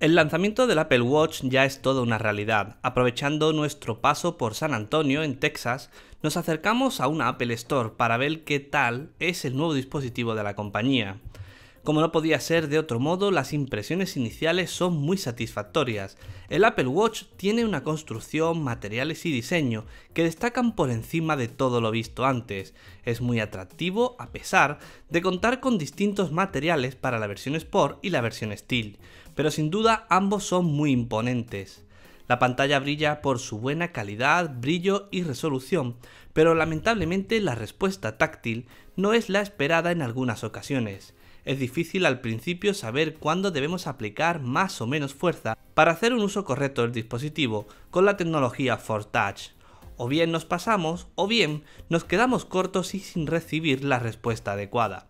El lanzamiento del Apple Watch ya es toda una realidad. Aprovechando nuestro paso por San Antonio, en Texas, nos acercamos a una Apple Store para ver qué tal es el nuevo dispositivo de la compañía. Como no podía ser de otro modo, las impresiones iniciales son muy satisfactorias. El Apple Watch tiene una construcción, materiales y diseño que destacan por encima de todo lo visto antes. Es muy atractivo a pesar de contar con distintos materiales para la versión Sport y la versión Steel, pero sin duda ambos son muy imponentes. La pantalla brilla por su buena calidad, brillo y resolución, pero lamentablemente la respuesta táctil no es la esperada en algunas ocasiones. Es difícil al principio saber cuándo debemos aplicar más o menos fuerza para hacer un uso correcto del dispositivo con la tecnología Force Touch. O bien nos pasamos o bien nos quedamos cortos y sin recibir la respuesta adecuada.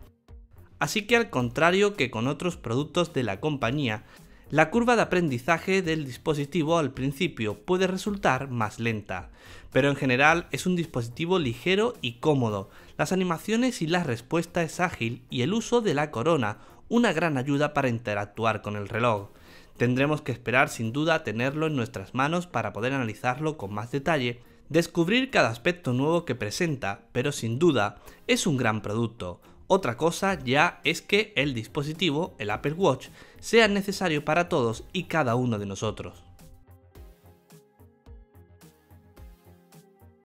Así que al contrario que con otros productos de la compañía, la curva de aprendizaje del dispositivo al principio puede resultar más lenta, pero en general es un dispositivo ligero y cómodo. Las animaciones y la respuesta es ágil y el uso de la corona, una gran ayuda para interactuar con el reloj. Tendremos que esperar sin duda tenerlo en nuestras manos para poder analizarlo con más detalle, descubrir cada aspecto nuevo que presenta, pero sin duda es un gran producto, otra cosa ya es que el dispositivo, el Apple Watch, sea necesario para todos y cada uno de nosotros.